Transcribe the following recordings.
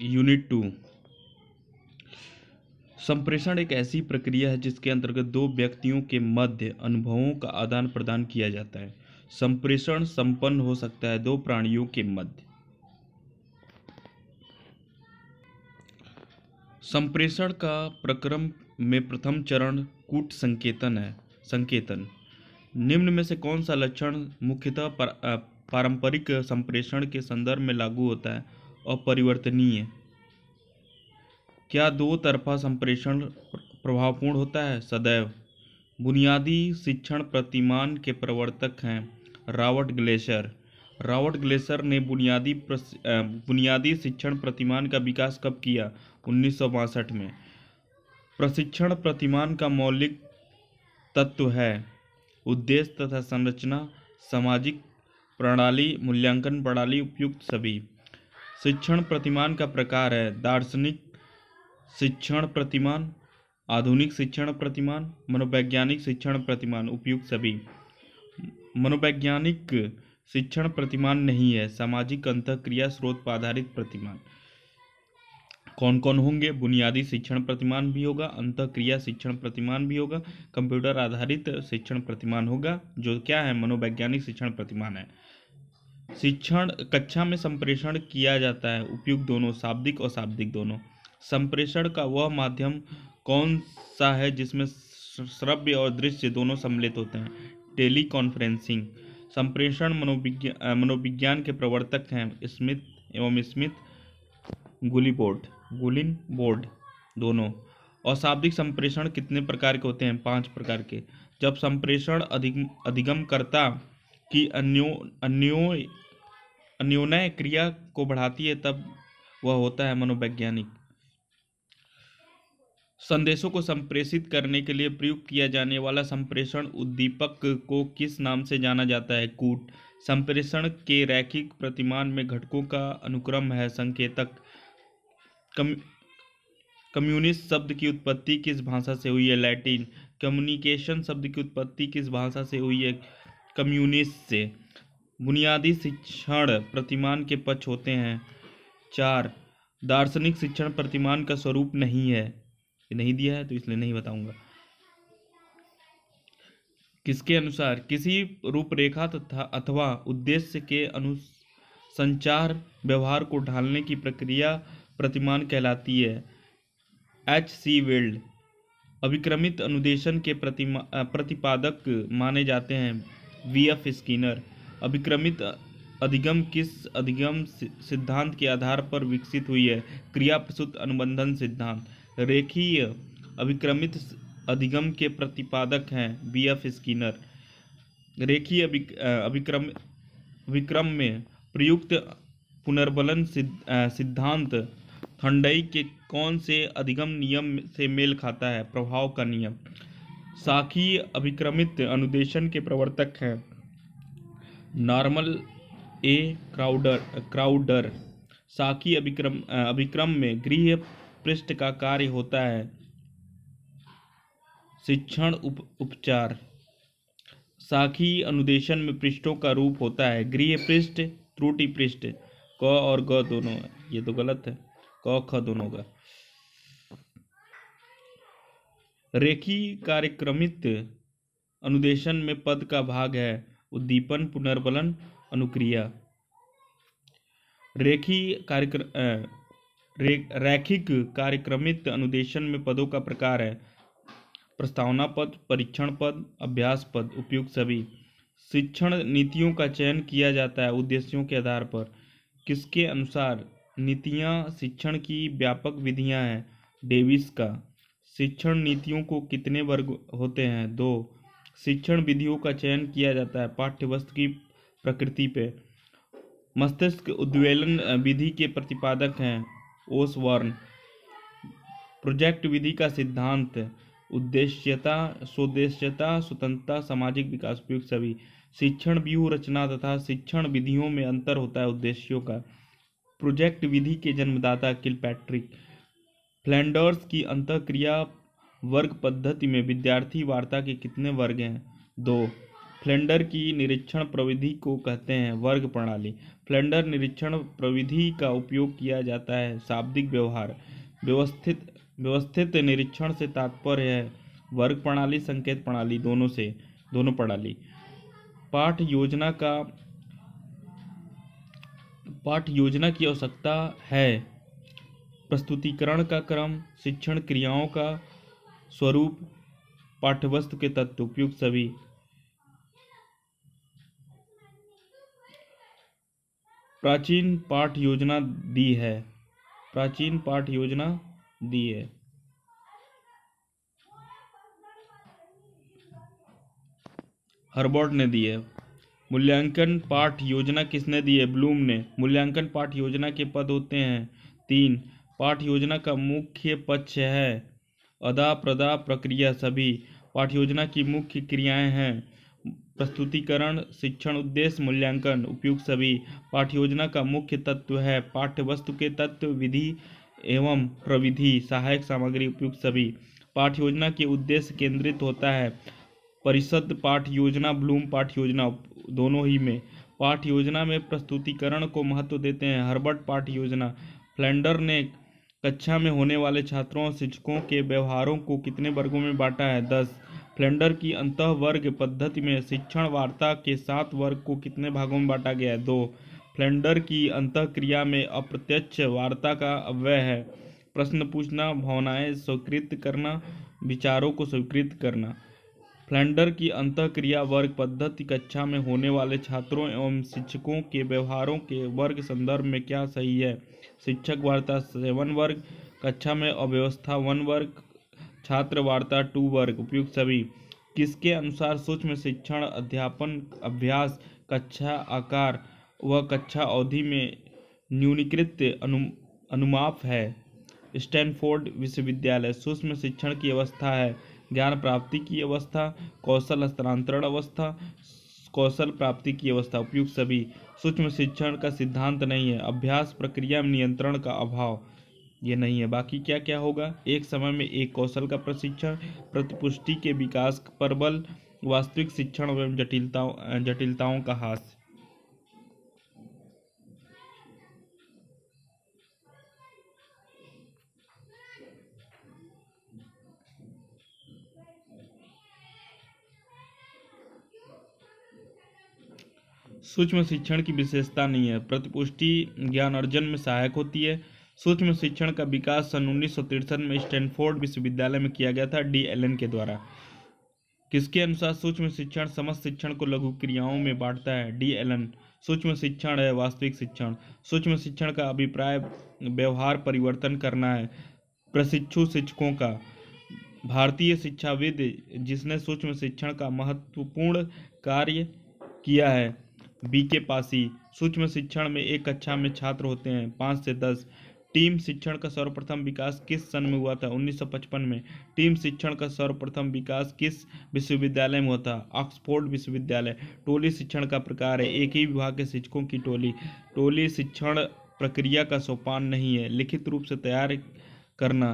unit to संप्रेषण एक ऐसी प्रक्रिया है जिसके अंतर्गत दो व्यक्तियों के मध्य अनुभवों का आदान प्रदान किया जाता है संप्रेषण संपन्न हो सकता है दो प्राणियों के मध्य संप्रेषण का प्रक्रम में प्रथम चरण कूट संकेतन है संकेतन निम्न में से कौन सा लक्षण मुख्यतः पारंपरिक संप्रेषण के संदर्भ में लागू होता है अपरिवर्तनीय क्या दो तरफा संप्रेषण प्रभावपूर्ण होता है सदैव बुनियादी शिक्षण प्रतिमान के प्रवर्तक हैं रॉबर्ट ग्लेशर रॉबर्ट ग्लेशर ने बुनियादी बुनियादी शिक्षण प्रतिमान का विकास कब किया उन्नीस में प्रशिक्षण प्रतिमान का मौलिक तत्व है उद्देश्य तथा संरचना सामाजिक प्रणाली मूल्यांकन प्रणाली उपयुक्त सभी शिक्षण प्रतिमान का प्रकार है दार्शनिक शिक्षण प्रतिमान आधुनिक शिक्षण प्रतिमान मनोवैज्ञानिक शिक्षण प्रतिमान उपयुक्त सभी मनोवैज्ञानिक शिक्षण प्रतिमान नहीं है सामाजिक अंत क्रिया स्रोत पर आधारित प्रतिमान कौन कौन होंगे बुनियादी शिक्षण प्रतिमान भी होगा अंत क्रिया शिक्षण प्रतिमान भी होगा कंप्यूटर आधारित शिक्षण प्रतिमान होगा जो क्या है मनोवैज्ञानिक शिक्षण प्रतिमान है शिक्षण कक्षा में संप्रेषण किया जाता है उपयुक्त दोनों शाब्दिक और शाब्दिक दोनों संप्रेषण का वह माध्यम कौन सा है जिसमें श्रव्य और दृश्य दोनों सम्मिलित होते हैं टेली कॉन्फ्रेंसिंग संप्रेषण मनोविज्ञान मनोविज्ञान के प्रवर्तक हैं स्मिथ एवं स्मिथ गुलीबोर्ड गुलिन बोर्ड दोनों अशाब्दिक संप्रेषण कितने प्रकार के होते हैं पांच प्रकार के जब संप्रेषण अधिगम अधिगमकर्ता की अन्यो अन्यो अन्योनय क्रिया को बढ़ाती है तब वह होता है मनोवैज्ञानिक संदेशों को संप्रेषित करने के लिए प्रयुक्त किया जाने वाला संप्रेषण उद्दीपक को किस नाम से जाना जाता है कूट संप्रेषण के रैखिक प्रतिमान में घटकों का अनुक्रम है संकेतक कम कम्युनिस्ट शब्द की उत्पत्ति किस भाषा से हुई है लैटिन कम्युनिकेशन शब्द की उत्पत्ति किस भाषा से हुई है कम्युनिस्ट से बुनियादी शिक्षण प्रतिमान के पक्ष होते हैं चार दार्शनिक शिक्षण प्रतिमान का स्वरूप नहीं है ये नहीं दिया है तो इसलिए नहीं बताऊंगा किसके अनुसार किसी रूपरेखा तथा अथवा उद्देश्य के अनुसंचार व्यवहार को ढालने की प्रक्रिया प्रतिमान कहलाती है एच सी वेल्ड अभिक्रमित अनुदेशन के प्रतिमा प्रतिपादक माने जाते हैं वी एफ स्किनर अभिक्रमित अधिगम किस अधिगम सिद्धांत के आधार पर विकसित हुई है क्रियाप्रसूत अनुबंधन सिद्धांत रेखीय अभिक्रमित अधिगम के प्रतिपादक हैं बी एफ स्किनर रेखीय अभिक्रम विक्रम में प्रयुक्त पुनर्बलन सिद्धांत ठंडई के कौन से अधिगम नियम से मेल खाता है प्रभाव का नियम साखी अभिक्रमित अनुदेशन के प्रवर्तक हैं नॉर्मल ए क्राउडर क्राउडर साकी अभिक्रम अभिक्रम में गृह पृष्ठ का कार्य होता है शिक्षण उप, उपचार साखी अनुदेशन में पृष्ठों का रूप होता है गृह पृष्ठ त्रुटि पृष्ठ क और ग दोनों ये तो गलत है क ख दोनों का रेखी कार्यक्रमित अनुदेशन में पद का भाग है उद्दीपन पुनर्बलन अनुक्रिया रेखी कार्यक्रम रैखिक कार्यक्रमित अनुदेशन में पदों का प्रकार है प्रस्तावना पद परीक्षण पद अभ्यास पद उपयुक्त सभी शिक्षण नीतियों का चयन किया जाता है उद्देश्यों के आधार पर किसके अनुसार नीतियां शिक्षण की व्यापक विधियां हैं डेविस का शिक्षण नीतियों को कितने वर्ग होते हैं दो शिक्षण विधियों का चयन किया जाता है पाठ्य वस्तु की प्रकृति पे मस्तिष्क उद्वेलन विधि के प्रतिपादक हैं ओसवर्न प्रोजेक्ट विधि का सिद्धांत उद्देश्यता स्वदेश्यता स्वतंत्रता सामाजिक विकास उपयुक्त सभी शिक्षण व्यूह रचना तथा शिक्षण विधियों में अंतर होता है उद्देश्यों का प्रोजेक्ट विधि के जन्मदाता किल पैट्रिक फ्लैंडर्स की अंतक्रिया वर्ग पद्धति में विद्यार्थी वार्ता के कितने वर्ग हैं दो फ्लेंडर की निरीक्षण प्रविधि को कहते हैं वर्ग प्रणाली फ्लेंडर निरीक्षण प्रविधि का उपयोग किया जाता है शाब्दिक व्यवहार व्यवस्थित व्यवस्थित निरीक्षण से तात्पर्य है वर्ग प्रणाली संकेत प्रणाली दोनों से दोनों प्रणाली पाठ योजना का पाठ योजना की आवश्यकता है प्रस्तुतिकरण का क्रम शिक्षण क्रियाओं का स्वरूप पाठ्यवस्तु के तत्व उपयुक्त सभी प्राचीन पाठ योजना दी है प्राचीन पाठ योजना दी है हर्बर्ट ने दी है मूल्यांकन पाठ योजना किसने दी है ब्लूम ने मूल्यांकन पाठ योजना के पद होते हैं तीन पाठ योजना का मुख्य पक्ष है अदा प्रदा प्रक्रिया सभी योजना की मुख्य क्रियाएं हैं प्रस्तुतिकरण शिक्षण उद्देश्य मूल्यांकन उपयुक्त सभी योजना का मुख्य तत्व है पाठ्य वस्तु के तत्व विधि एवं प्रविधि सहायक सामग्री उपयुक्त सभी पाठ योजना के उद्देश्य केंद्रित होता है परिषद पाठ योजना ब्लूम पाठ योजना दोनों ही में पाठ योजना में प्रस्तुतिकरण को महत्व देते हैं हर्बर्ट पाठ योजना फ्लैंडर ने कक्षा में होने वाले छात्रों और शिक्षकों के व्यवहारों को कितने वर्गों में बांटा है दस फ्लेंडर की अंत वर्ग पद्धति में शिक्षण वार्ता के सात वर्ग को कितने भागों में बांटा गया है दो फ्लेंडर की अंत क्रिया में अप्रत्यक्ष वार्ता का अव्यय है प्रश्न पूछना भावनाएं स्वीकृत करना विचारों को स्वीकृत करना फ्लैंडर की अंतःक्रिया वर्ग पद्धति कक्षा में होने वाले छात्रों एवं शिक्षकों के व्यवहारों के वर्ग संदर्भ में क्या सही है शिक्षक वार्ता सेवन वर्ग कक्षा में अव्यवस्था वन वर्ग छात्र वार्ता टू वर्ग उपयुक्त सभी किसके अनुसार सूक्ष्म शिक्षण अध्यापन अभ्यास कक्षा आकार व कक्षा अवधि में न्यूनीकृत अनु अनुमाप है स्टैनफोर्ड विश्वविद्यालय सूक्ष्म शिक्षण की अवस्था है ज्ञान प्राप्ति की अवस्था कौशल हस्तांतरण अवस्था कौशल प्राप्ति की अवस्था उपयुक्त सभी सूक्ष्म शिक्षण का सिद्धांत नहीं है अभ्यास प्रक्रिया में नियंत्रण का अभाव ये नहीं है बाकी क्या क्या होगा एक समय में एक कौशल का प्रशिक्षण प्रतिपुष्टि के विकास पर बल वास्तविक शिक्षण एवं जटिलताओं जटिलताओं का हास्य सूक्ष्म शिक्षण की विशेषता नहीं है प्रतिपुष्टि ज्ञान अर्जन में सहायक होती है सूक्ष्म शिक्षण का विकास सन उन्नीस में स्टैनफोर्ड विश्वविद्यालय में किया गया था डी एन के द्वारा किसके अनुसार सूक्ष्म शिक्षण समस्त शिक्षण को लघु क्रियाओं में बांटता है डी एल एन सूक्ष्म शिक्षण है वास्तविक शिक्षण सूक्ष्म शिक्षण का अभिप्राय व्यवहार परिवर्तन करना है प्रशिक्षु शिक्षकों का भारतीय शिक्षाविद जिसने सूक्ष्म शिक्षण का महत्वपूर्ण कार्य किया है बी के पासी सूक्ष्म शिक्षण में एक कक्षा में छात्र होते हैं पाँच से दस टीम शिक्षण का सर्वप्रथम विकास किस सन में हुआ था 1955 में टीम शिक्षण का सर्वप्रथम विकास किस विश्वविद्यालय में हुआ था ऑक्सफोर्ड विश्वविद्यालय टोली शिक्षण का प्रकार है एक ही विभाग के शिक्षकों की टोली टोली शिक्षण प्रक्रिया का सोपान नहीं है लिखित रूप से तैयार करना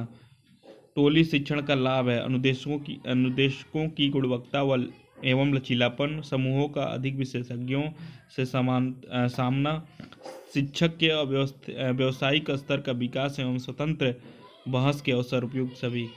टोली शिक्षण का लाभ है अनुदेशकों की अनुदेशकों की गुणवत्ता व एवं लचीलापन समूहों का अधिक विशेषज्ञों से समान सामना शिक्षक के व्यावसायिक स्तर का विकास एवं स्वतंत्र बहस के अवसर उपयुक्त सभी